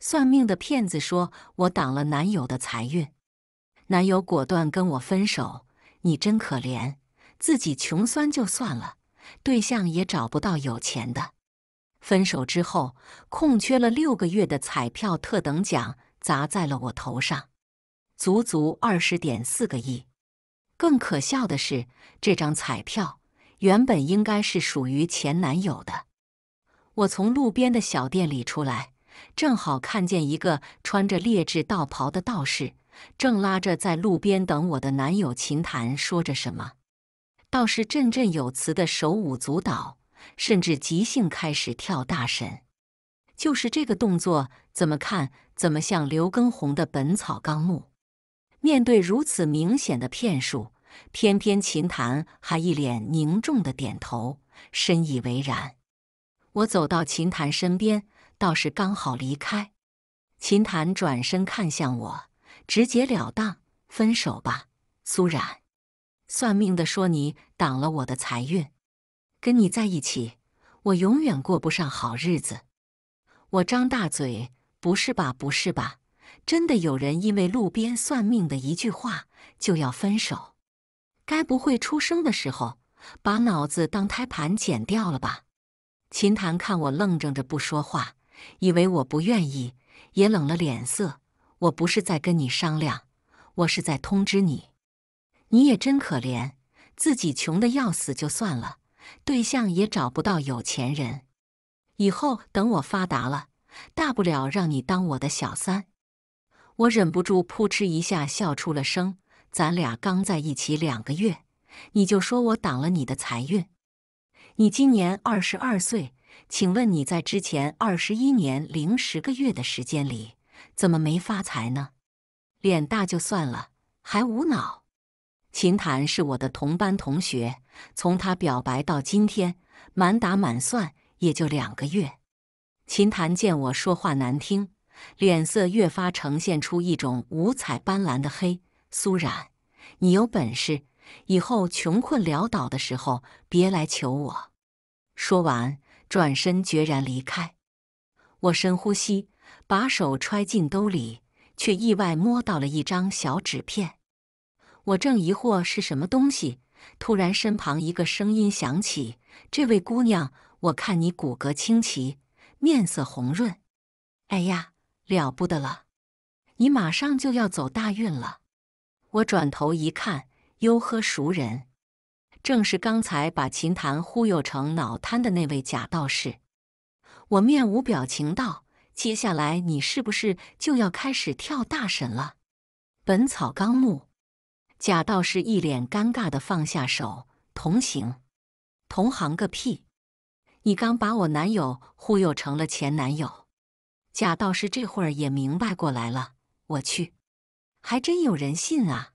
算命的骗子说：“我挡了男友的财运。”男友果断跟我分手。你真可怜，自己穷酸就算了，对象也找不到有钱的。分手之后，空缺了六个月的彩票特等奖砸在了我头上，足足二十点四个亿。更可笑的是，这张彩票原本应该是属于前男友的。我从路边的小店里出来。正好看见一个穿着劣质道袍的道士，正拉着在路边等我的男友秦谈说着什么。道士振振有词的手舞足蹈，甚至即兴开始跳大神。就是这个动作，怎么看怎么像刘耕宏的《本草纲目》。面对如此明显的骗术，偏偏秦谈还一脸凝重的点头，深以为然。我走到秦谈身边。倒是刚好离开，秦檀转身看向我，直截了当：“分手吧，苏冉。”算命的说：“你挡了我的财运，跟你在一起，我永远过不上好日子。”我张大嘴：“不是吧，不是吧？真的有人因为路边算命的一句话就要分手？该不会出生的时候把脑子当胎盘剪掉了吧？”秦谈看我愣怔着不说话。以为我不愿意，也冷了脸色。我不是在跟你商量，我是在通知你。你也真可怜，自己穷的要死就算了，对象也找不到有钱人。以后等我发达了，大不了让你当我的小三。我忍不住扑哧一下笑出了声。咱俩刚在一起两个月，你就说我挡了你的财运？你今年二十二岁。请问你在之前二十一年零十个月的时间里，怎么没发财呢？脸大就算了，还无脑。秦谈是我的同班同学，从他表白到今天，满打满算也就两个月。秦谈见我说话难听，脸色越发呈现出一种五彩斑斓的黑。苏然，你有本事，以后穷困潦倒的时候别来求我。说完。转身决然离开，我深呼吸，把手揣进兜里，却意外摸到了一张小纸片。我正疑惑是什么东西，突然身旁一个声音响起：“这位姑娘，我看你骨骼清奇，面色红润，哎呀，了不得了，你马上就要走大运了。”我转头一看，哟呵，熟人。正是刚才把秦谈忽悠成脑瘫的那位假道士，我面无表情道：“接下来你是不是就要开始跳大神了？”《本草纲目》。贾道士一脸尴尬的放下手，同行，同行个屁！你刚把我男友忽悠成了前男友，贾道士这会儿也明白过来了。我去，还真有人信啊！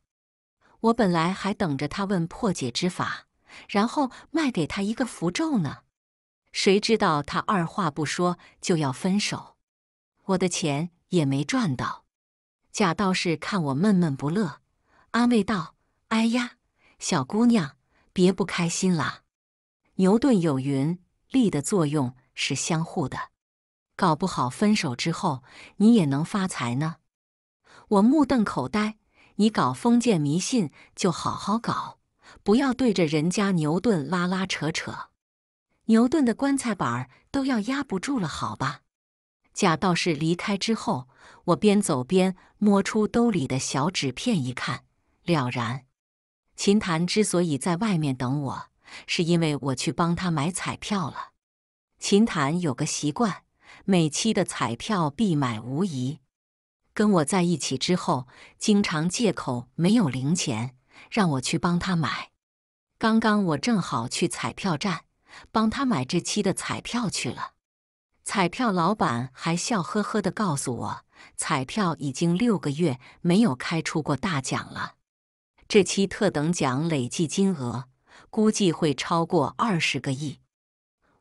我本来还等着他问破解之法，然后卖给他一个符咒呢。谁知道他二话不说就要分手，我的钱也没赚到。贾道士看我闷闷不乐，安慰道：“哎呀，小姑娘，别不开心啦。牛顿有云，力的作用是相互的，搞不好分手之后你也能发财呢。”我目瞪口呆。你搞封建迷信就好好搞，不要对着人家牛顿拉拉扯扯，牛顿的棺材板都要压不住了，好吧？贾道士离开之后，我边走边摸出兜里的小纸片，一看，了然。秦檀之所以在外面等我，是因为我去帮他买彩票了。秦谈有个习惯，每期的彩票必买无疑。跟我在一起之后，经常借口没有零钱，让我去帮他买。刚刚我正好去彩票站帮他买这期的彩票去了。彩票老板还笑呵呵的告诉我，彩票已经六个月没有开出过大奖了。这期特等奖累计金额估计会超过二十个亿。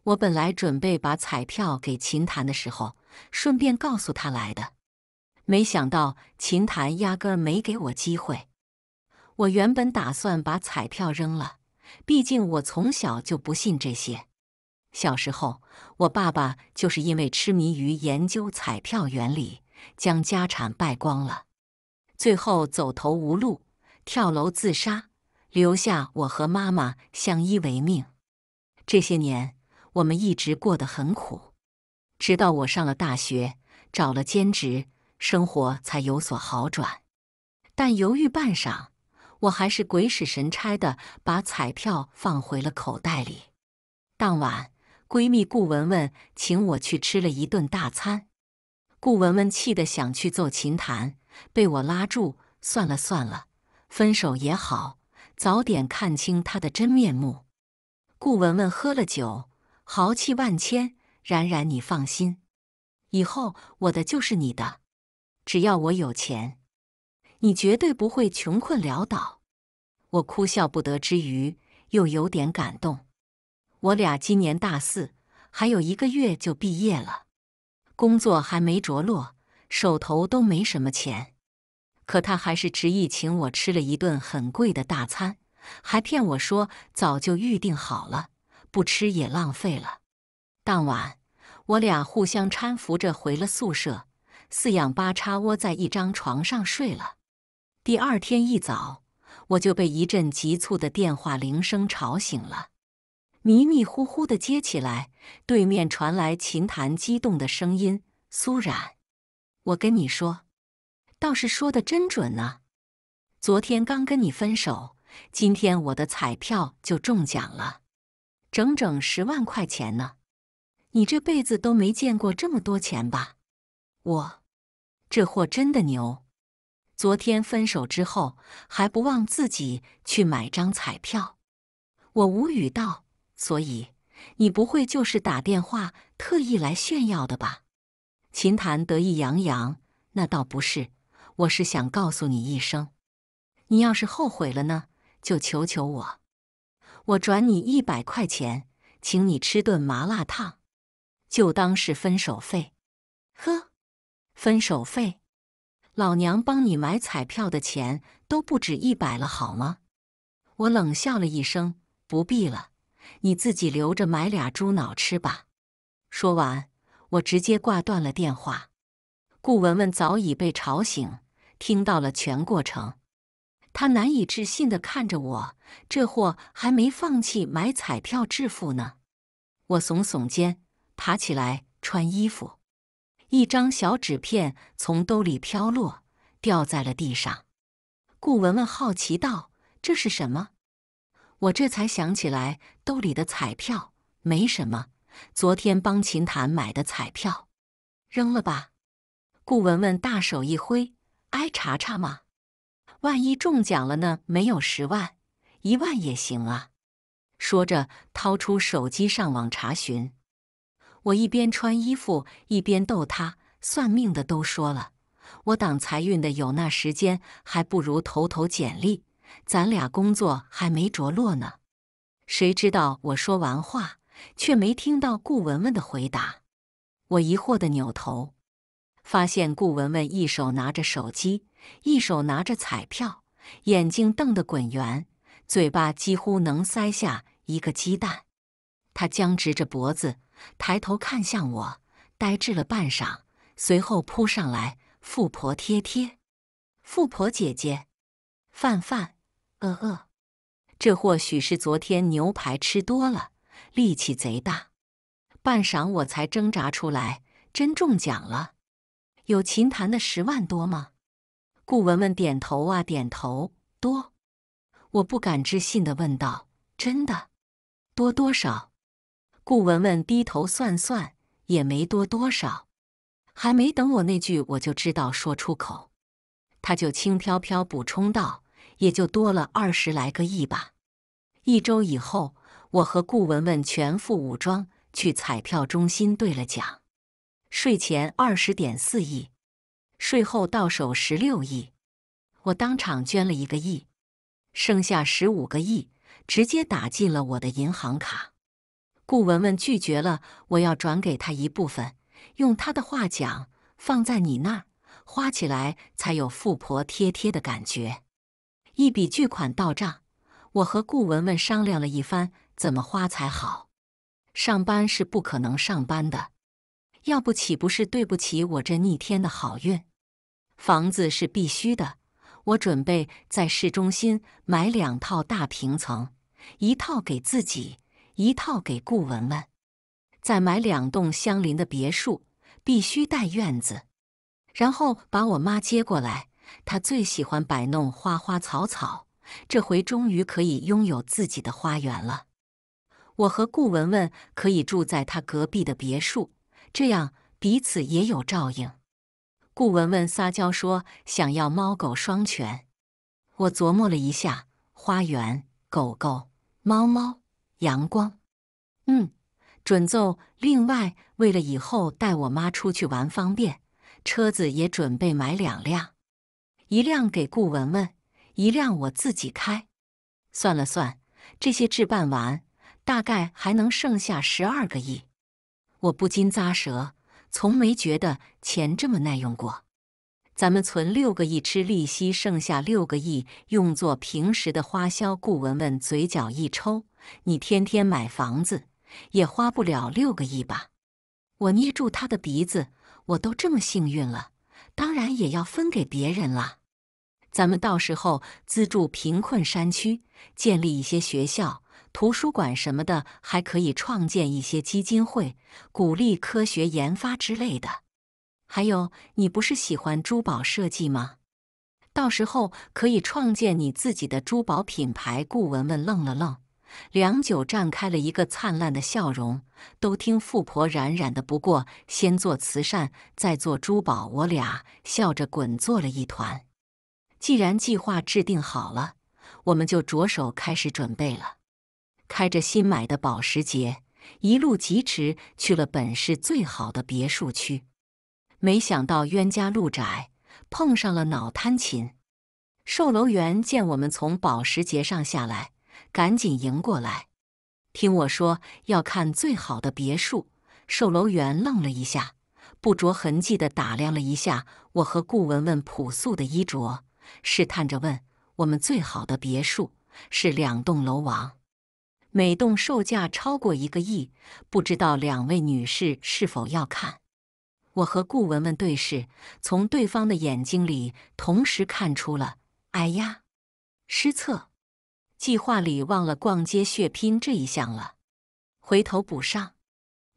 我本来准备把彩票给琴弹的时候，顺便告诉他来的。没想到秦谈压根儿没给我机会。我原本打算把彩票扔了，毕竟我从小就不信这些。小时候，我爸爸就是因为痴迷于研究彩票原理，将家产败光了，最后走投无路，跳楼自杀，留下我和妈妈相依为命。这些年，我们一直过得很苦，直到我上了大学，找了兼职。生活才有所好转，但犹豫半晌，我还是鬼使神差的把彩票放回了口袋里。当晚，闺蜜顾文文请我去吃了一顿大餐。顾文文气得想去揍秦谈，被我拉住：“算了算了，分手也好，早点看清他的真面目。”顾文文喝了酒，豪气万千：“冉冉，你放心，以后我的就是你的。”只要我有钱，你绝对不会穷困潦倒。我哭笑不得之余，又有点感动。我俩今年大四，还有一个月就毕业了，工作还没着落，手头都没什么钱。可他还是执意请我吃了一顿很贵的大餐，还骗我说早就预定好了，不吃也浪费了。当晚，我俩互相搀扶着回了宿舍。四仰八叉窝在一张床上睡了。第二天一早，我就被一阵急促的电话铃声吵醒了。迷迷糊糊的接起来，对面传来秦弹激动的声音：“苏冉，我跟你说，倒是说的真准啊！昨天刚跟你分手，今天我的彩票就中奖了，整整十万块钱呢！你这辈子都没见过这么多钱吧？我。”这货真的牛！昨天分手之后还不忘自己去买张彩票。我无语道：“所以你不会就是打电话特意来炫耀的吧？”秦谈得意洋洋：“那倒不是，我是想告诉你一声，你要是后悔了呢，就求求我，我转你一百块钱，请你吃顿麻辣烫，就当是分手费。”呵。分手费？老娘帮你买彩票的钱都不止一百了，好吗？我冷笑了一声：“不必了，你自己留着买俩猪脑吃吧。”说完，我直接挂断了电话。顾文文早已被吵醒，听到了全过程，他难以置信地看着我：“这货还没放弃买彩票致富呢？”我耸耸肩，爬起来穿衣服。一张小纸片从兜里飘落，掉在了地上。顾文文好奇道：“这是什么？”我这才想起来，兜里的彩票，没什么，昨天帮秦谭买的彩票，扔了吧。顾文文大手一挥：“挨查查嘛，万一中奖了呢？没有十万，一万也行啊。”说着，掏出手机上网查询。我一边穿衣服一边逗他，算命的都说了，我挡财运的有那时间，还不如投投简历，咱俩工作还没着落呢。谁知道我说完话，却没听到顾文文的回答。我疑惑的扭头，发现顾文文一手拿着手机，一手拿着彩票，眼睛瞪得滚圆，嘴巴几乎能塞下一个鸡蛋。他僵直着脖子。抬头看向我，呆滞了半晌，随后扑上来，富婆贴贴，富婆姐姐，范范，呃呃，这或许是昨天牛排吃多了，力气贼大。半晌，我才挣扎出来，真中奖了，有琴弹的十万多吗？顾文文点头啊，点头，多。我不敢置信的问道：“真的？多多少？”顾文文低头算算，也没多多少。还没等我那句我就知道说出口，他就轻飘飘补充道：“也就多了二十来个亿吧。”一周以后，我和顾文文全副武装去彩票中心兑了奖，税前二十点四亿，税后到手十六亿。我当场捐了一个亿，剩下十五个亿直接打进了我的银行卡。顾文文拒绝了，我要转给他一部分。用他的话讲，放在你那儿，花起来才有富婆贴贴的感觉。一笔巨款到账，我和顾文文商量了一番，怎么花才好。上班是不可能上班的，要不岂不是对不起我这逆天的好运？房子是必须的，我准备在市中心买两套大平层，一套给自己。一套给顾文文，再买两栋相邻的别墅，必须带院子。然后把我妈接过来，她最喜欢摆弄花花草草，这回终于可以拥有自己的花园了。我和顾文文可以住在她隔壁的别墅，这样彼此也有照应。顾文文撒娇说想要猫狗双全。我琢磨了一下，花园狗狗猫猫。阳光，嗯，准奏。另外，为了以后带我妈出去玩方便，车子也准备买两辆，一辆给顾文文，一辆我自己开。算了算，这些置办完，大概还能剩下十二个亿。我不禁咂舌，从没觉得钱这么耐用过。咱们存六个亿吃利息，剩下六个亿用作平时的花销。顾文文嘴角一抽：“你天天买房子，也花不了六个亿吧？”我捏住他的鼻子：“我都这么幸运了，当然也要分给别人了。咱们到时候资助贫困山区，建立一些学校、图书馆什么的，还可以创建一些基金会，鼓励科学研发之类的。”还有，你不是喜欢珠宝设计吗？到时候可以创建你自己的珠宝品牌。顾文文愣了愣，良久绽开了一个灿烂的笑容。都听富婆冉冉的，不过先做慈善，再做珠宝。我俩笑着滚做了一团。既然计划制定好了，我们就着手开始准备了。开着新买的保时捷，一路疾驰去了本市最好的别墅区。没想到冤家路窄，碰上了脑瘫琴。售楼员见我们从保时捷上下来，赶紧迎过来，听我说要看最好的别墅。售楼员愣了一下，不着痕迹的打量了一下我和顾文文朴素的衣着，试探着问：“我们最好的别墅是两栋楼王，每栋售价超过一个亿，不知道两位女士是否要看？”我和顾文文对视，从对方的眼睛里同时看出了“哎呀，失策，计划里忘了逛街血拼这一项了，回头补上。”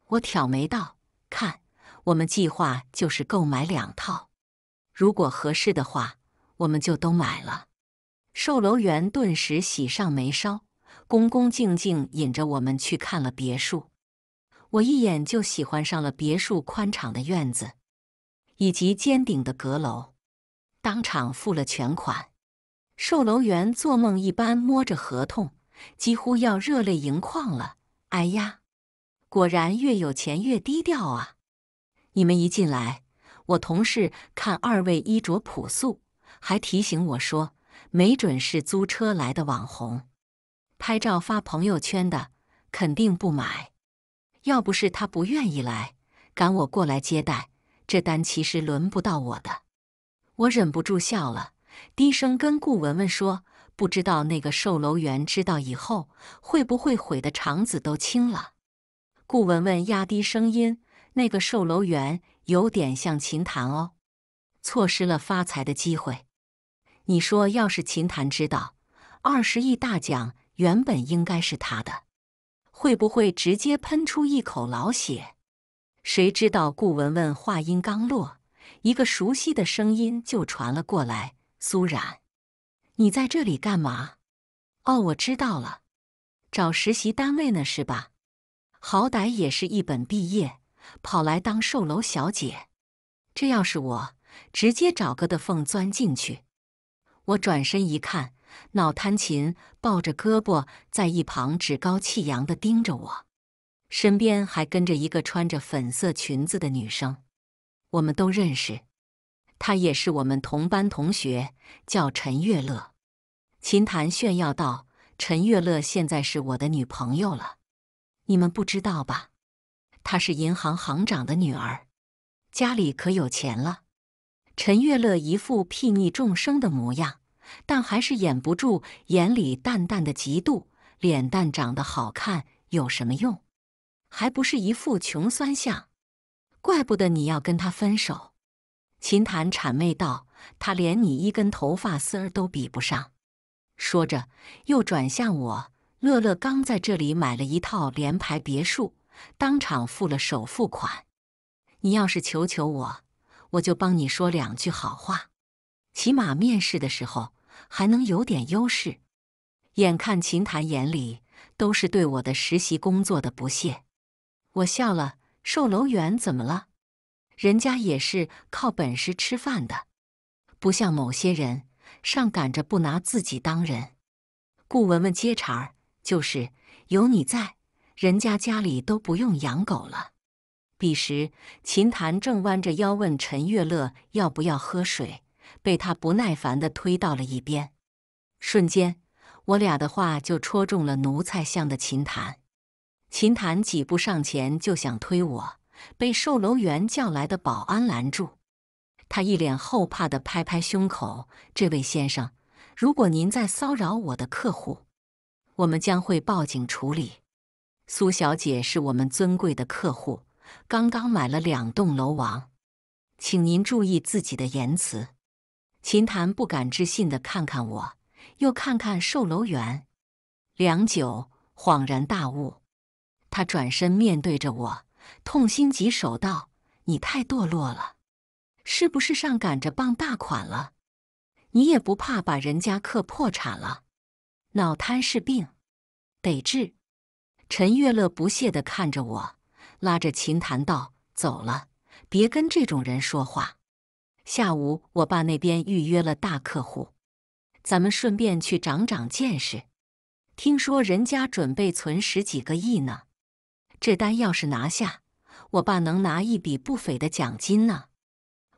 我挑眉道：“看，我们计划就是购买两套，如果合适的话，我们就都买了。”售楼员顿时喜上眉梢，恭恭敬敬引着我们去看了别墅。我一眼就喜欢上了别墅宽敞的院子，以及尖顶的阁楼，当场付了全款。售楼员做梦一般摸着合同，几乎要热泪盈眶了。哎呀，果然越有钱越低调啊！你们一进来，我同事看二位衣着朴素，还提醒我说，没准是租车来的网红，拍照发朋友圈的，肯定不买。要不是他不愿意来，赶我过来接待，这单其实轮不到我的。我忍不住笑了，低声跟顾文文说：“不知道那个售楼员知道以后，会不会悔得肠子都青了？”顾文文压低声音：“那个售楼员有点像秦谈哦，错失了发财的机会。你说，要是秦谈知道，二十亿大奖原本应该是他的。”会不会直接喷出一口老血？谁知道顾文文话音刚落，一个熟悉的声音就传了过来：“苏冉，你在这里干嘛？”“哦，我知道了，找实习单位呢，是吧？好歹也是一本毕业，跑来当售楼小姐，这要是我，直接找个的缝钻进去。”我转身一看。脑瘫琴抱着胳膊，在一旁趾高气扬的盯着我，身边还跟着一个穿着粉色裙子的女生，我们都认识，她也是我们同班同学，叫陈月乐。琴弹炫耀道：“陈月乐现在是我的女朋友了，你们不知道吧？她是银行行长的女儿，家里可有钱了。”陈月乐一副睥睨众生的模样。但还是掩不住眼里淡淡的嫉妒。脸蛋长得好看有什么用？还不是一副穷酸相。怪不得你要跟他分手。秦谈谄媚道：“他连你一根头发丝儿都比不上。”说着，又转向我：“乐乐刚在这里买了一套联排别墅，当场付了首付款。你要是求求我，我就帮你说两句好话，起码面试的时候。”还能有点优势。眼看秦谈眼里都是对我的实习工作的不屑，我笑了。售楼员怎么了？人家也是靠本事吃饭的，不像某些人上赶着不拿自己当人。顾文文接茬儿，就是有你在，人家家里都不用养狗了。彼时，秦谈正弯着腰问陈月乐要不要喝水。被他不耐烦地推到了一边，瞬间，我俩的话就戳中了奴才像的琴弹。琴弹几步上前就想推我，被售楼员叫来的保安拦住。他一脸后怕地拍拍胸口：“这位先生，如果您在骚扰我的客户，我们将会报警处理。苏小姐是我们尊贵的客户，刚刚买了两栋楼王，请您注意自己的言辞。”秦檀不敢置信的看看我，又看看售楼员，良久，恍然大悟。他转身面对着我，痛心疾首道：“你太堕落了，是不是上赶着傍大款了？你也不怕把人家克破产了？脑瘫是病，得治。”陈月乐不屑的看着我，拉着秦谈道：“走了，别跟这种人说话。”下午，我爸那边预约了大客户，咱们顺便去长长见识。听说人家准备存十几个亿呢，这单要是拿下，我爸能拿一笔不菲的奖金呢。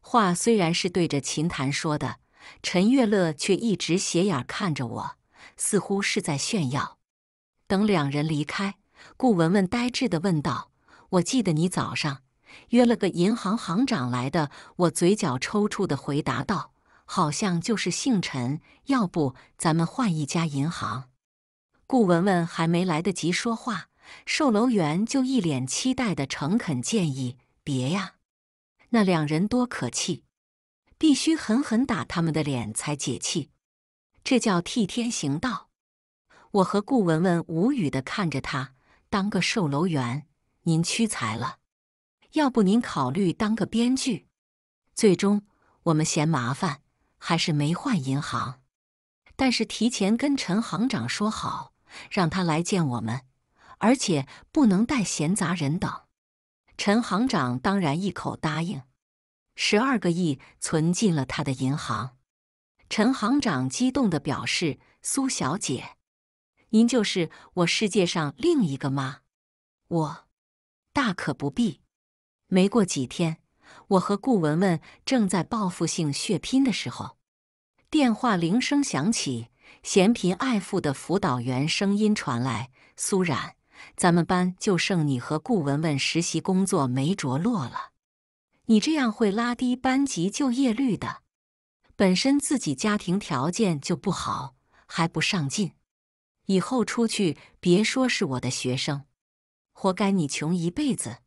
话虽然是对着秦谈说的，陈月乐却一直斜眼看着我，似乎是在炫耀。等两人离开，顾文文呆滞地问道：“我记得你早上……”约了个银行行长来的，我嘴角抽搐的回答道：“好像就是姓陈，要不咱们换一家银行。”顾文文还没来得及说话，售楼员就一脸期待的诚恳建议：“别呀，那两人多可气，必须狠狠打他们的脸才解气，这叫替天行道。”我和顾文文无语的看着他，当个售楼员，您屈才了。要不您考虑当个编剧？最终我们嫌麻烦，还是没换银行。但是提前跟陈行长说好，让他来见我们，而且不能带闲杂人等。陈行长当然一口答应，十二个亿存进了他的银行。陈行长激动地表示：“苏小姐，您就是我世界上另一个妈。”我大可不必。没过几天，我和顾文文正在报复性血拼的时候，电话铃声响起。嫌贫爱富的辅导员声音传来：“苏冉，咱们班就剩你和顾文文实习工作没着落了。你这样会拉低班级就业率的。本身自己家庭条件就不好，还不上进，以后出去别说是我的学生，活该你穷一辈子。”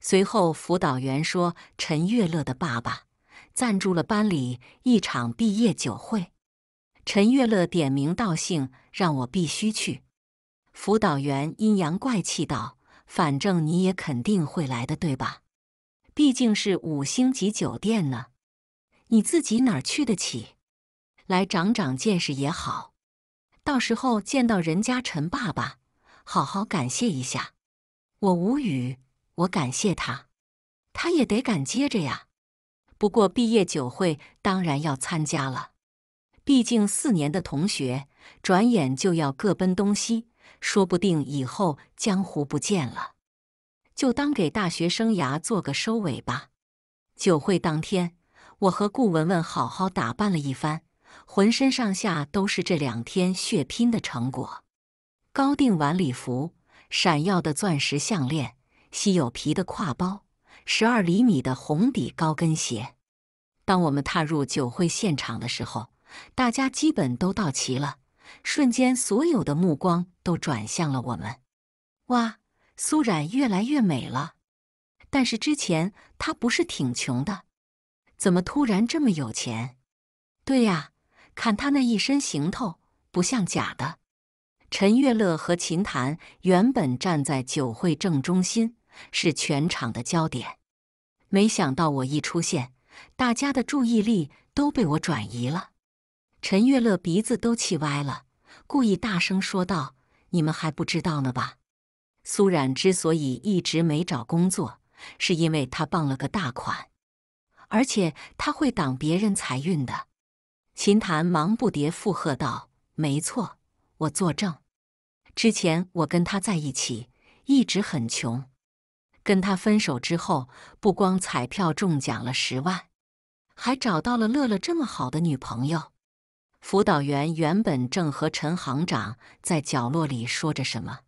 随后，辅导员说：“陈月乐的爸爸赞助了班里一场毕业酒会，陈月乐点名道姓让我必须去。”辅导员阴阳怪气道：“反正你也肯定会来的，对吧？毕竟是五星级酒店呢，你自己哪儿去得起？来长长见识也好，到时候见到人家陈爸爸，好好感谢一下。”我无语。我感谢他，他也得敢接着呀。不过毕业酒会当然要参加了，毕竟四年的同学转眼就要各奔东西，说不定以后江湖不见了，就当给大学生涯做个收尾吧。酒会当天，我和顾文文好好打扮了一番，浑身上下都是这两天血拼的成果：高定晚礼服，闪耀的钻石项链。稀有皮的挎包，十二厘米的红底高跟鞋。当我们踏入酒会现场的时候，大家基本都到齐了。瞬间，所有的目光都转向了我们。哇，苏冉越来越美了。但是之前她不是挺穷的，怎么突然这么有钱？对呀，看她那一身行头，不像假的。陈月乐和秦檀原本站在酒会正中心。是全场的焦点。没想到我一出现，大家的注意力都被我转移了。陈月乐鼻子都气歪了，故意大声说道：“你们还不知道呢吧？苏冉之所以一直没找工作，是因为他傍了个大款，而且他会挡别人财运的。”秦谈忙不迭附和道：“没错，我作证。之前我跟他在一起，一直很穷。”跟他分手之后，不光彩票中奖了十万，还找到了乐乐这么好的女朋友。辅导员原本正和陈行长在角落里说着什么，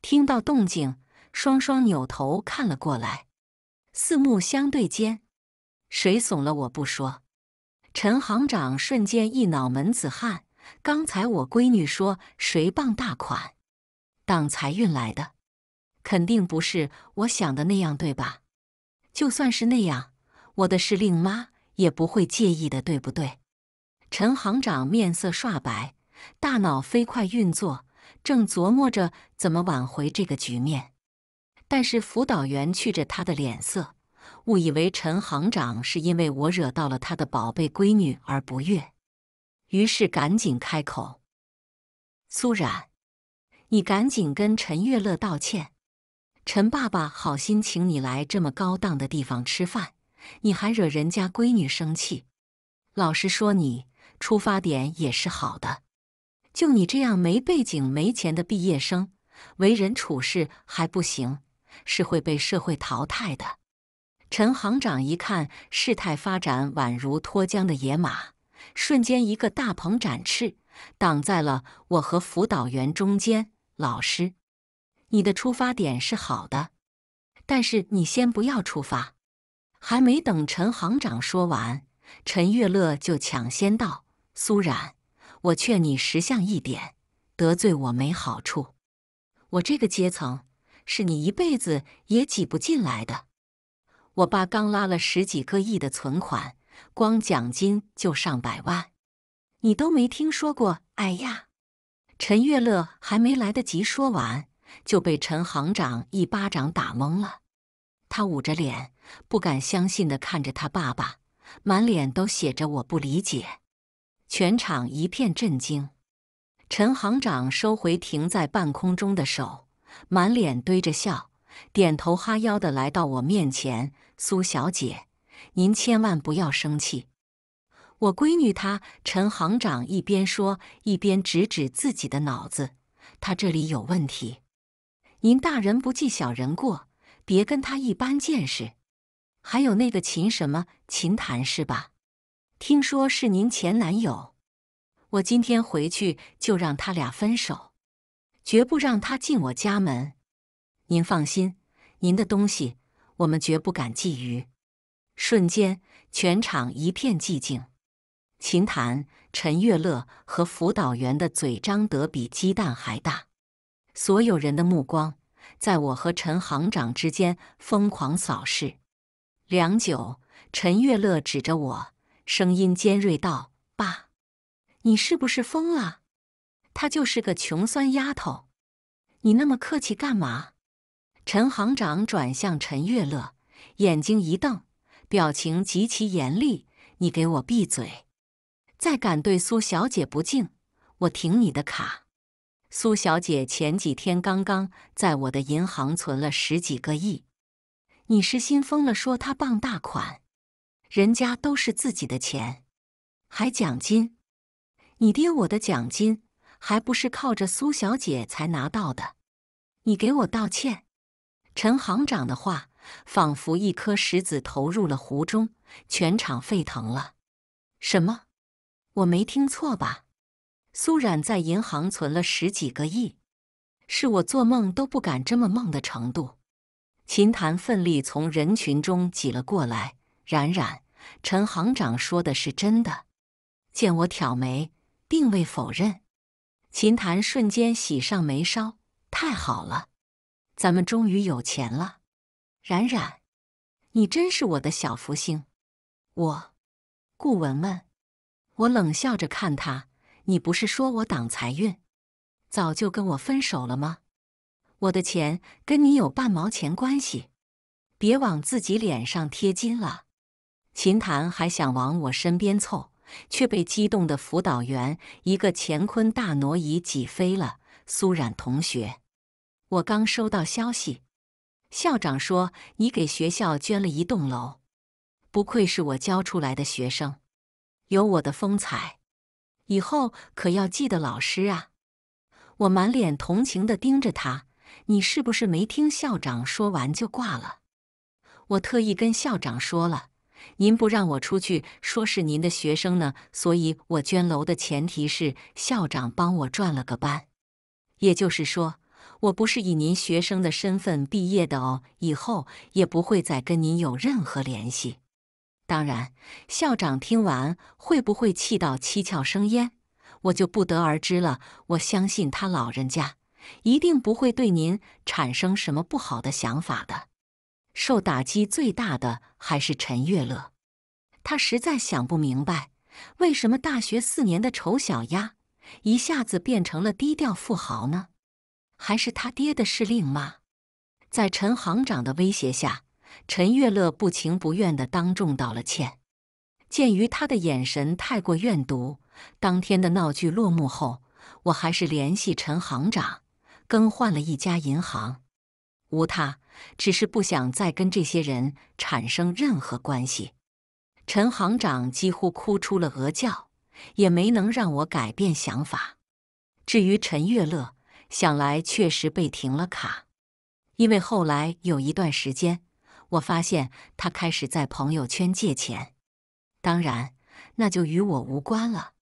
听到动静，双双扭头看了过来，四目相对间，谁怂了我不说。陈行长瞬间一脑门子汗，刚才我闺女说谁傍大款，当财运来的。肯定不是我想的那样，对吧？就算是那样，我的是令妈也不会介意的，对不对？陈行长面色刷白，大脑飞快运作，正琢磨着怎么挽回这个局面。但是辅导员去着他的脸色，误以为陈行长是因为我惹到了他的宝贝闺女而不悦，于是赶紧开口：“苏冉，你赶紧跟陈月乐道歉。”陈爸爸好心请你来这么高档的地方吃饭，你还惹人家闺女生气。老实说，你出发点也是好的。就你这样没背景、没钱的毕业生，为人处事还不行，是会被社会淘汰的。陈行长一看事态发展宛如脱缰的野马，瞬间一个大鹏展翅，挡在了我和辅导员中间。老师。你的出发点是好的，但是你先不要出发。还没等陈行长说完，陈月乐就抢先道：“苏冉，我劝你识相一点，得罪我没好处。我这个阶层是你一辈子也挤不进来的。我爸刚拉了十几个亿的存款，光奖金就上百万，你都没听说过。哎呀，陈月乐还没来得及说完。”就被陈行长一巴掌打懵了，他捂着脸，不敢相信地看着他爸爸，满脸都写着“我不理解”。全场一片震惊。陈行长收回停在半空中的手，满脸堆着笑，点头哈腰地来到我面前：“苏小姐，您千万不要生气，我闺女她……”陈行长一边说，一边指指自己的脑子：“她这里有问题。”您大人不计小人过，别跟他一般见识。还有那个秦什么秦谈是吧？听说是您前男友，我今天回去就让他俩分手，绝不让他进我家门。您放心，您的东西我们绝不敢觊觎。瞬间，全场一片寂静。秦谈、陈月乐和辅导员的嘴张得比鸡蛋还大。所有人的目光在我和陈行长之间疯狂扫视，良久，陈月乐指着我，声音尖锐道：“爸，你是不是疯了？她就是个穷酸丫头，你那么客气干嘛？”陈行长转向陈月乐，眼睛一瞪，表情极其严厉：“你给我闭嘴！再敢对苏小姐不敬，我停你的卡。”苏小姐前几天刚刚在我的银行存了十几个亿，你是心疯了？说她傍大款，人家都是自己的钱，还奖金？你爹我的奖金还不是靠着苏小姐才拿到的？你给我道歉！陈行长的话仿佛一颗石子投入了湖中，全场沸腾了。什么？我没听错吧？苏冉在银行存了十几个亿，是我做梦都不敢这么梦的程度。秦谈奋力从人群中挤了过来。冉冉，陈行长说的是真的。见我挑眉，并未否认。秦谈瞬间喜上眉梢，太好了，咱们终于有钱了。冉冉，你真是我的小福星。我，顾文文，我冷笑着看他。你不是说我挡财运，早就跟我分手了吗？我的钱跟你有半毛钱关系？别往自己脸上贴金了。秦谈还想往我身边凑，却被激动的辅导员一个乾坤大挪移挤飞了。苏冉同学，我刚收到消息，校长说你给学校捐了一栋楼。不愧是我教出来的学生，有我的风采。以后可要记得老师啊！我满脸同情地盯着他。你是不是没听校长说完就挂了？我特意跟校长说了，您不让我出去，说是您的学生呢。所以我捐楼的前提是校长帮我转了个班，也就是说，我不是以您学生的身份毕业的哦。以后也不会再跟您有任何联系。当然，校长听完会不会气到七窍生烟，我就不得而知了。我相信他老人家一定不会对您产生什么不好的想法的。受打击最大的还是陈月乐，他实在想不明白，为什么大学四年的丑小鸭一下子变成了低调富豪呢？还是他爹的是令吗？在陈行长的威胁下。陈月乐不情不愿地当众道了歉。鉴于他的眼神太过怨毒，当天的闹剧落幕后，我还是联系陈行长更换了一家银行。无他，只是不想再跟这些人产生任何关系。陈行长几乎哭出了鹅叫，也没能让我改变想法。至于陈月乐，想来确实被停了卡，因为后来有一段时间。我发现他开始在朋友圈借钱，当然，那就与我无关了。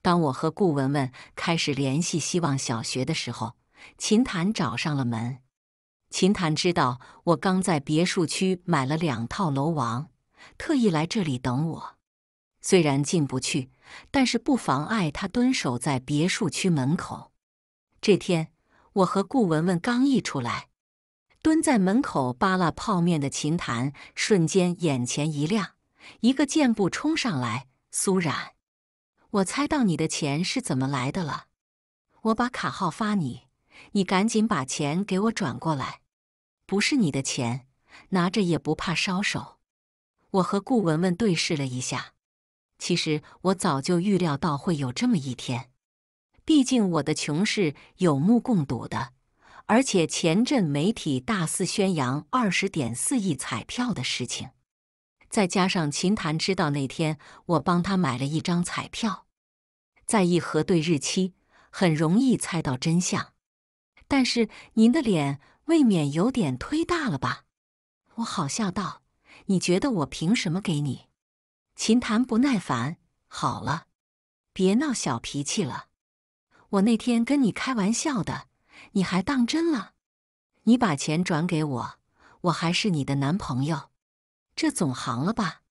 当我和顾文文开始联系希望小学的时候，秦谈找上了门。秦谈知道我刚在别墅区买了两套楼王，特意来这里等我。虽然进不去，但是不妨碍他蹲守在别墅区门口。这天，我和顾文文刚一出来。蹲在门口扒拉泡面的秦檀瞬间眼前一亮，一个箭步冲上来：“苏冉，我猜到你的钱是怎么来的了。我把卡号发你，你赶紧把钱给我转过来。不是你的钱，拿着也不怕烧手。”我和顾文文对视了一下。其实我早就预料到会有这么一天，毕竟我的穷是有目共睹的。而且前阵媒体大肆宣扬二十点四亿彩票的事情，再加上秦檀知道那天我帮他买了一张彩票，在一核对日期，很容易猜到真相。但是您的脸未免有点忒大了吧？我好笑道：“你觉得我凭什么给你？”秦檀不耐烦：“好了，别闹小脾气了，我那天跟你开玩笑的。”你还当真了？你把钱转给我，我还是你的男朋友，这总行了吧？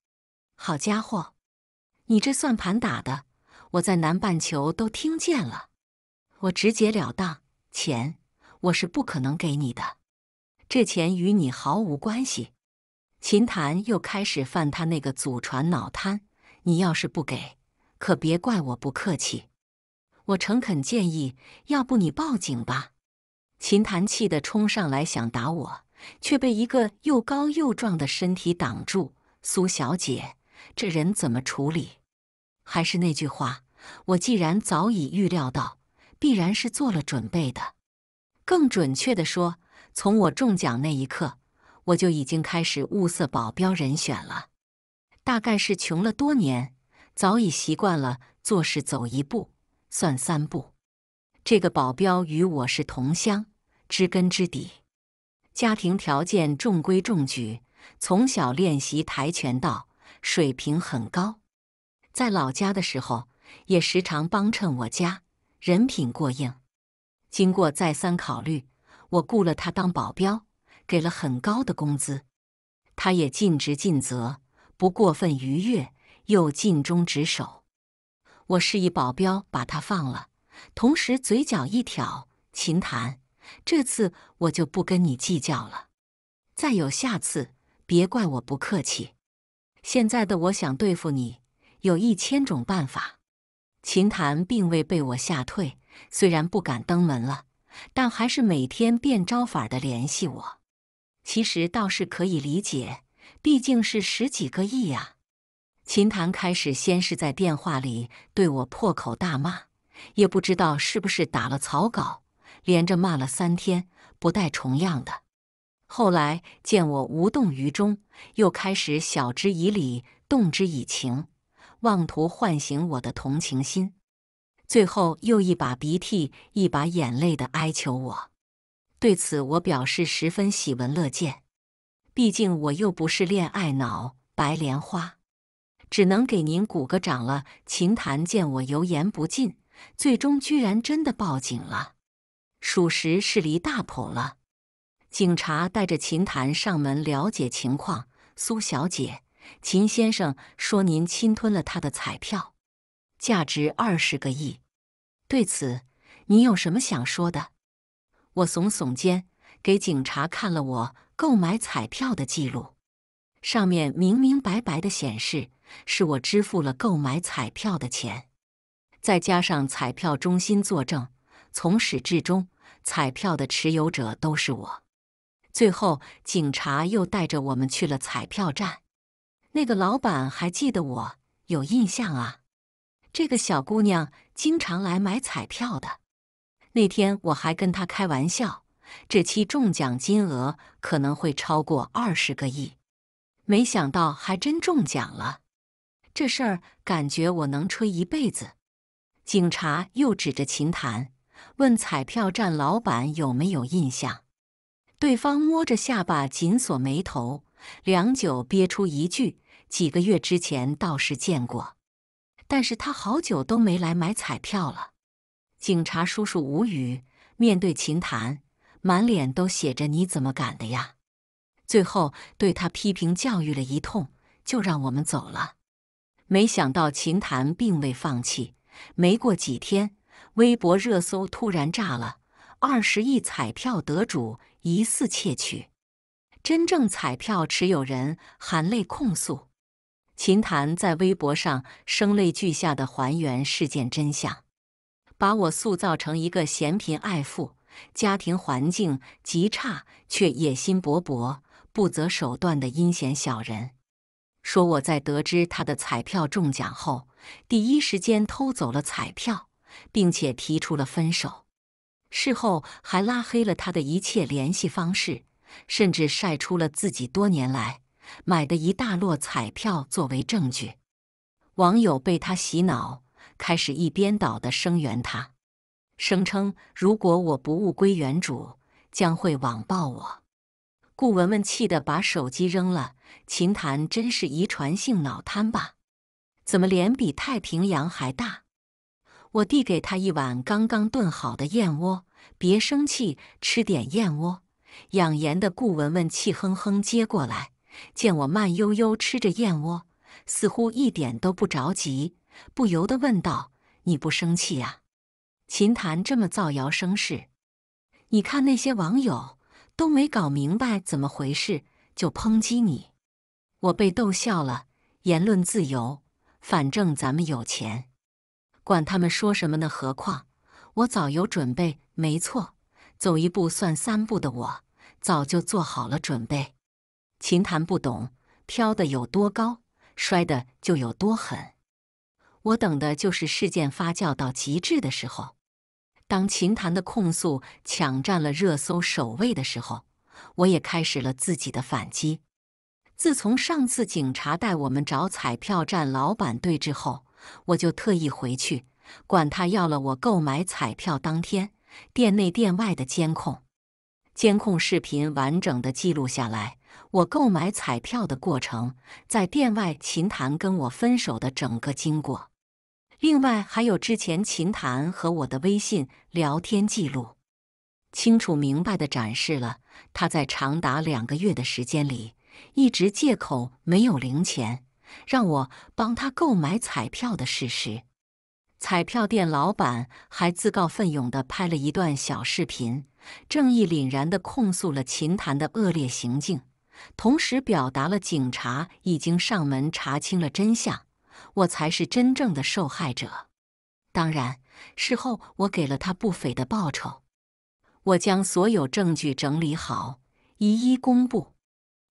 好家伙，你这算盘打的，我在南半球都听见了。我直截了当，钱我是不可能给你的，这钱与你毫无关系。秦谈又开始犯他那个祖传脑瘫，你要是不给，可别怪我不客气。我诚恳建议，要不你报警吧。秦檀气得冲上来想打我，却被一个又高又壮的身体挡住。苏小姐，这人怎么处理？还是那句话，我既然早已预料到，必然是做了准备的。更准确的说，从我中奖那一刻，我就已经开始物色保镖人选了。大概是穷了多年，早已习惯了做事走一步算三步。这个保镖与我是同乡。知根知底，家庭条件中规中矩，从小练习跆拳道，水平很高。在老家的时候也时常帮衬我家，人品过硬。经过再三考虑，我雇了他当保镖，给了很高的工资。他也尽职尽责，不过分逾越，又尽忠职守。我示意保镖把他放了，同时嘴角一挑，琴弹。这次我就不跟你计较了，再有下次，别怪我不客气。现在的我想对付你，有一千种办法。秦谈并未被我吓退，虽然不敢登门了，但还是每天变招法的联系我。其实倒是可以理解，毕竟是十几个亿呀。秦谈开始先是在电话里对我破口大骂，也不知道是不是打了草稿。连着骂了三天，不带重样的。后来见我无动于衷，又开始晓之以理，动之以情，妄图唤醒我的同情心。最后又一把鼻涕一把眼泪的哀求我。对此我表示十分喜闻乐见，毕竟我又不是恋爱脑白莲花，只能给您鼓个掌了。秦谈见我油盐不进，最终居然真的报警了。属实是离大谱了。警察带着秦谈上门了解情况。苏小姐，秦先生说您侵吞了他的彩票，价值二十个亿。对此，你有什么想说的？我耸耸肩，给警察看了我购买彩票的记录，上面明明白白的显示是我支付了购买彩票的钱。再加上彩票中心作证，从始至终。彩票的持有者都是我。最后，警察又带着我们去了彩票站。那个老板还记得我，有印象啊。这个小姑娘经常来买彩票的。那天我还跟她开玩笑，这期中奖金额可能会超过二十个亿。没想到还真中奖了。这事儿感觉我能吹一辈子。警察又指着琴弹。问彩票站老板有没有印象，对方摸着下巴，紧锁眉头，良久憋出一句：“几个月之前倒是见过，但是他好久都没来买彩票了。”警察叔叔无语，面对秦谈，满脸都写着“你怎么敢的呀”，最后对他批评教育了一通，就让我们走了。没想到秦谈并未放弃，没过几天。微博热搜突然炸了，二十亿彩票得主疑似窃取，真正彩票持有人含泪控诉。秦谈在微博上声泪俱下的还原事件真相，把我塑造成一个嫌贫爱富、家庭环境极差却野心勃勃、不择手段的阴险小人。说我在得知他的彩票中奖后，第一时间偷走了彩票。并且提出了分手，事后还拉黑了他的一切联系方式，甚至晒出了自己多年来买的一大摞彩票作为证据。网友被他洗脑，开始一边倒的声援他，声称如果我不物归原主，将会网暴我。顾文文气得把手机扔了。秦谈真是遗传性脑瘫吧？怎么脸比太平洋还大？我递给他一碗刚刚炖好的燕窝，别生气，吃点燕窝养颜的。顾文文气哼哼接过来，见我慢悠悠吃着燕窝，似乎一点都不着急，不由得问道：“你不生气呀？”秦谈这么造谣生事，你看那些网友都没搞明白怎么回事就抨击你，我被逗笑了。言论自由，反正咱们有钱。管他们说什么呢？何况我早有准备，没错，走一步算三步的我早就做好了准备。秦谈不懂，飘得有多高，摔得就有多狠。我等的就是事件发酵到极致的时候，当秦谈的控诉抢占了热搜首位的时候，我也开始了自己的反击。自从上次警察带我们找彩票站老板对峙后。我就特意回去，管他要了我购买彩票当天店内店外的监控，监控视频完整的记录下来我购买彩票的过程，在店外秦谈跟我分手的整个经过，另外还有之前秦谈和我的微信聊天记录，清楚明白的展示了他在长达两个月的时间里一直借口没有零钱。让我帮他购买彩票的事实，彩票店老板还自告奋勇地拍了一段小视频，正义凛然地控诉了秦谈的恶劣行径，同时表达了警察已经上门查清了真相，我才是真正的受害者。当然，事后我给了他不菲的报酬。我将所有证据整理好，一一公布，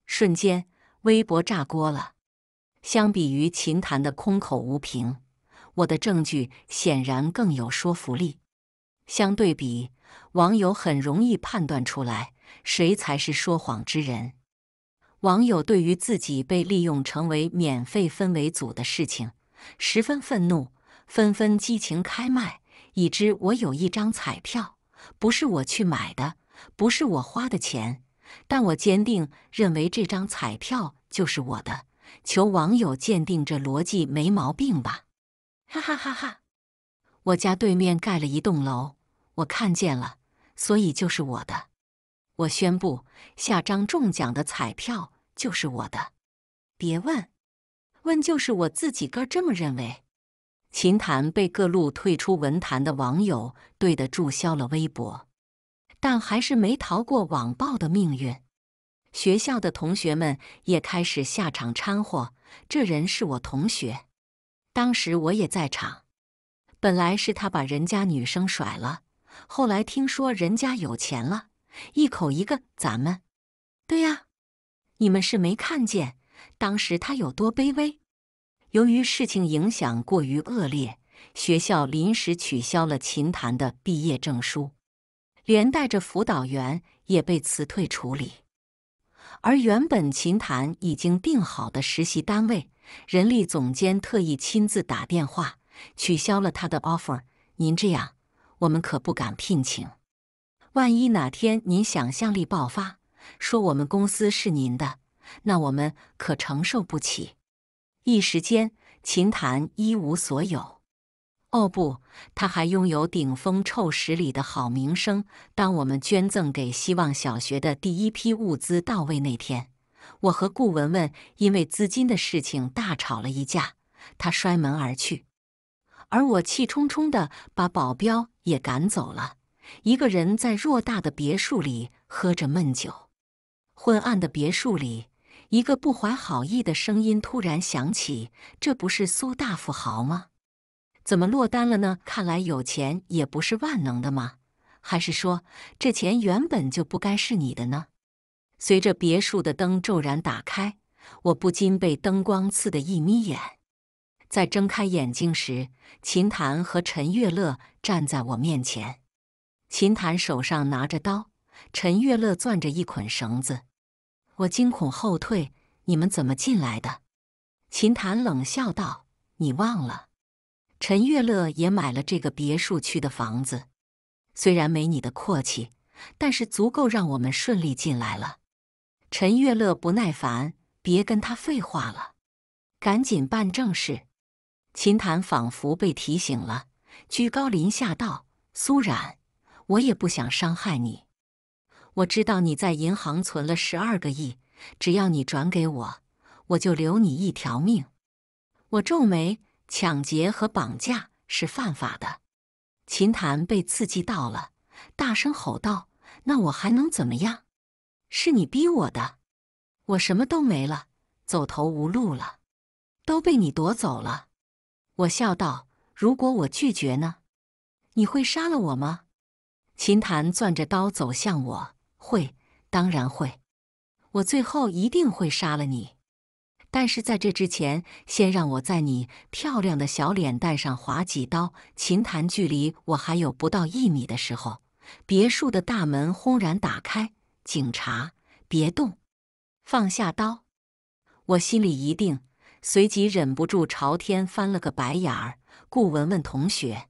瞬间微博炸锅了。相比于秦谈的空口无凭，我的证据显然更有说服力。相对比，网友很容易判断出来谁才是说谎之人。网友对于自己被利用成为免费氛围组的事情十分愤怒，纷纷激情开麦，已知我有一张彩票，不是我去买的，不是我花的钱，但我坚定认为这张彩票就是我的。求网友鉴定，这逻辑没毛病吧？哈哈哈哈！我家对面盖了一栋楼，我看见了，所以就是我的。我宣布，下张中奖的彩票就是我的。别问，问就是我自己个这么认为。琴谈被各路退出文坛的网友对的注销了微博，但还是没逃过网暴的命运。学校的同学们也开始下场掺和。这人是我同学，当时我也在场。本来是他把人家女生甩了，后来听说人家有钱了，一口一个咱们。对呀，你们是没看见当时他有多卑微。由于事情影响过于恶劣，学校临时取消了琴坛的毕业证书，连带着辅导员也被辞退处理。而原本秦谈已经定好的实习单位，人力总监特意亲自打电话取消了他的 offer。您这样，我们可不敢聘请。万一哪天您想象力爆发，说我们公司是您的，那我们可承受不起。一时间，秦谈一无所有。哦不，他还拥有顶峰臭十里的好名声。当我们捐赠给希望小学的第一批物资到位那天，我和顾文文因为资金的事情大吵了一架，他摔门而去，而我气冲冲的把保镖也赶走了，一个人在偌大的别墅里喝着闷酒。昏暗的别墅里，一个不怀好意的声音突然响起：“这不是苏大富豪吗？”怎么落单了呢？看来有钱也不是万能的嘛，还是说这钱原本就不该是你的呢？随着别墅的灯骤然打开，我不禁被灯光刺得一眯眼。在睁开眼睛时，秦谈和陈月乐站在我面前。秦谈手上拿着刀，陈月乐攥着一捆绳子。我惊恐后退：“你们怎么进来的？”秦谈冷笑道：“你忘了。”陈月乐也买了这个别墅区的房子，虽然没你的阔气，但是足够让我们顺利进来了。陈月乐不耐烦：“别跟他废话了，赶紧办正事。”秦谈仿佛被提醒了，居高临下道：“苏冉，我也不想伤害你，我知道你在银行存了十二个亿，只要你转给我，我就留你一条命。”我皱眉。抢劫和绑架是犯法的。秦谈被刺激到了，大声吼道：“那我还能怎么样？是你逼我的，我什么都没了，走投无路了，都被你夺走了。”我笑道：“如果我拒绝呢？你会杀了我吗？”秦谈攥着刀走向我：“会，当然会，我最后一定会杀了你。”但是在这之前，先让我在你漂亮的小脸蛋上划几刀。琴弹距离我还有不到一米的时候，别墅的大门轰然打开。警察，别动，放下刀！我心里一定，随即忍不住朝天翻了个白眼儿。顾文文同学，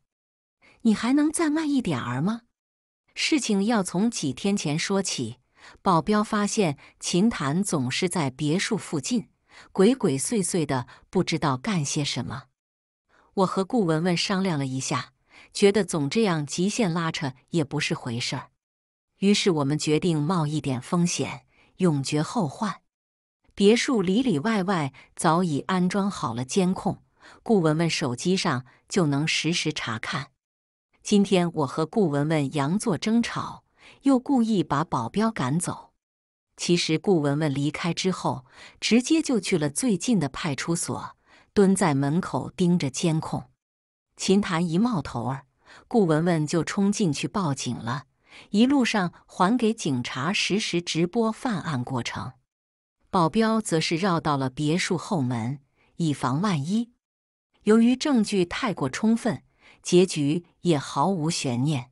你还能再慢一点儿吗？事情要从几天前说起。保镖发现秦谈总是在别墅附近。鬼鬼祟祟的，不知道干些什么。我和顾文文商量了一下，觉得总这样极限拉扯也不是回事儿。于是我们决定冒一点风险，永绝后患。别墅里里外外早已安装好了监控，顾文文手机上就能实时查看。今天我和顾文文佯作争吵，又故意把保镖赶走。其实顾文文离开之后，直接就去了最近的派出所，蹲在门口盯着监控。秦谈一冒头儿，顾文文就冲进去报警了，一路上还给警察实时直播犯案过程。保镖则是绕到了别墅后门，以防万一。由于证据太过充分，结局也毫无悬念。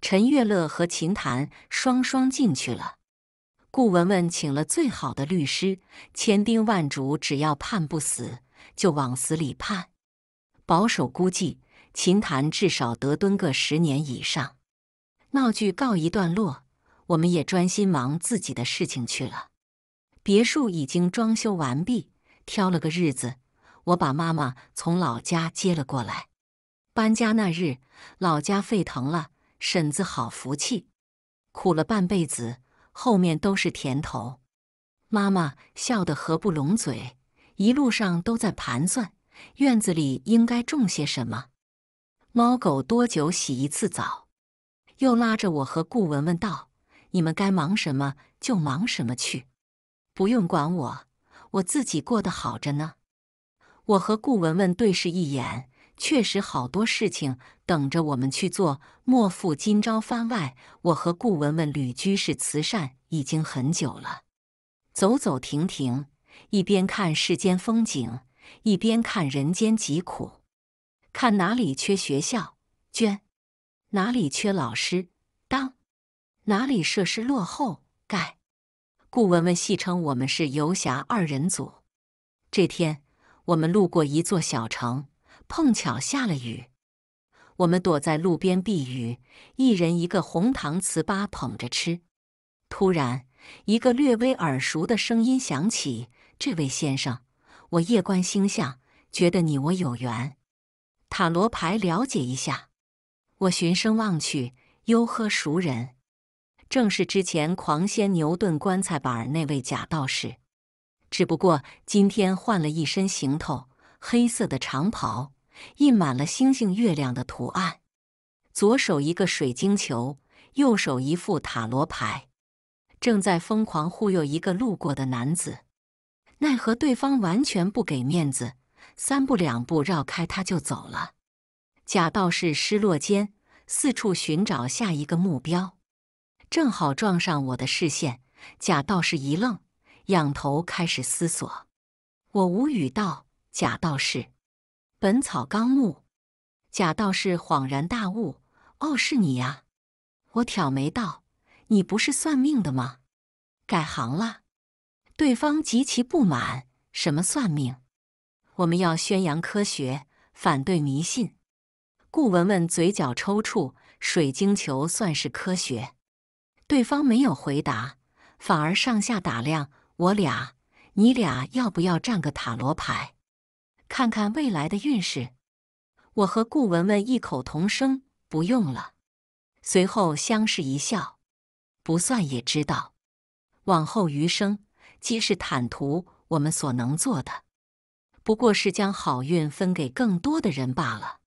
陈月乐和秦谈双双进去了。顾文文请了最好的律师，千叮万嘱，只要判不死，就往死里判。保守估计，秦谈至少得蹲个十年以上。闹剧告一段落，我们也专心忙自己的事情去了。别墅已经装修完毕，挑了个日子，我把妈妈从老家接了过来。搬家那日，老家沸腾了，婶子好福气，苦了半辈子。后面都是甜头，妈妈笑得合不拢嘴，一路上都在盘算院子里应该种些什么，猫狗多久洗一次澡，又拉着我和顾文文道：“你们该忙什么就忙什么去，不用管我，我自己过得好着呢。”我和顾文文对视一眼。确实，好多事情等着我们去做。莫负今朝番外，我和顾文文旅居是慈善已经很久了，走走停停，一边看世间风景，一边看人间疾苦，看哪里缺学校捐，哪里缺老师当，哪里设施落后盖。顾文文戏称我们是游侠二人组。这天，我们路过一座小城。碰巧下了雨，我们躲在路边避雨，一人一个红糖糍粑捧着吃。突然，一个略微耳熟的声音响起：“这位先生，我夜观星象，觉得你我有缘。”塔罗牌了解一下。我循声望去，哟呵，熟人，正是之前狂掀牛顿棺材板那位假道士，只不过今天换了一身行头，黑色的长袍。印满了星星、月亮的图案，左手一个水晶球，右手一副塔罗牌，正在疯狂忽悠一个路过的男子。奈何对方完全不给面子，三步两步绕开他就走了。假道士失落间，四处寻找下一个目标，正好撞上我的视线。假道士一愣，仰头开始思索。我无语道：“假道士。”《本草纲目》，贾道士恍然大悟：“哦，是你呀！”我挑眉道：“你不是算命的吗？改行了？”对方极其不满：“什么算命？我们要宣扬科学，反对迷信。”顾文文嘴角抽搐：“水晶球算是科学？”对方没有回答，反而上下打量我俩：“你俩要不要占个塔罗牌？”看看未来的运势，我和顾文文异口同声：“不用了。”随后相视一笑，不算也知道，往后余生皆是坦途。我们所能做的，不过是将好运分给更多的人罢了。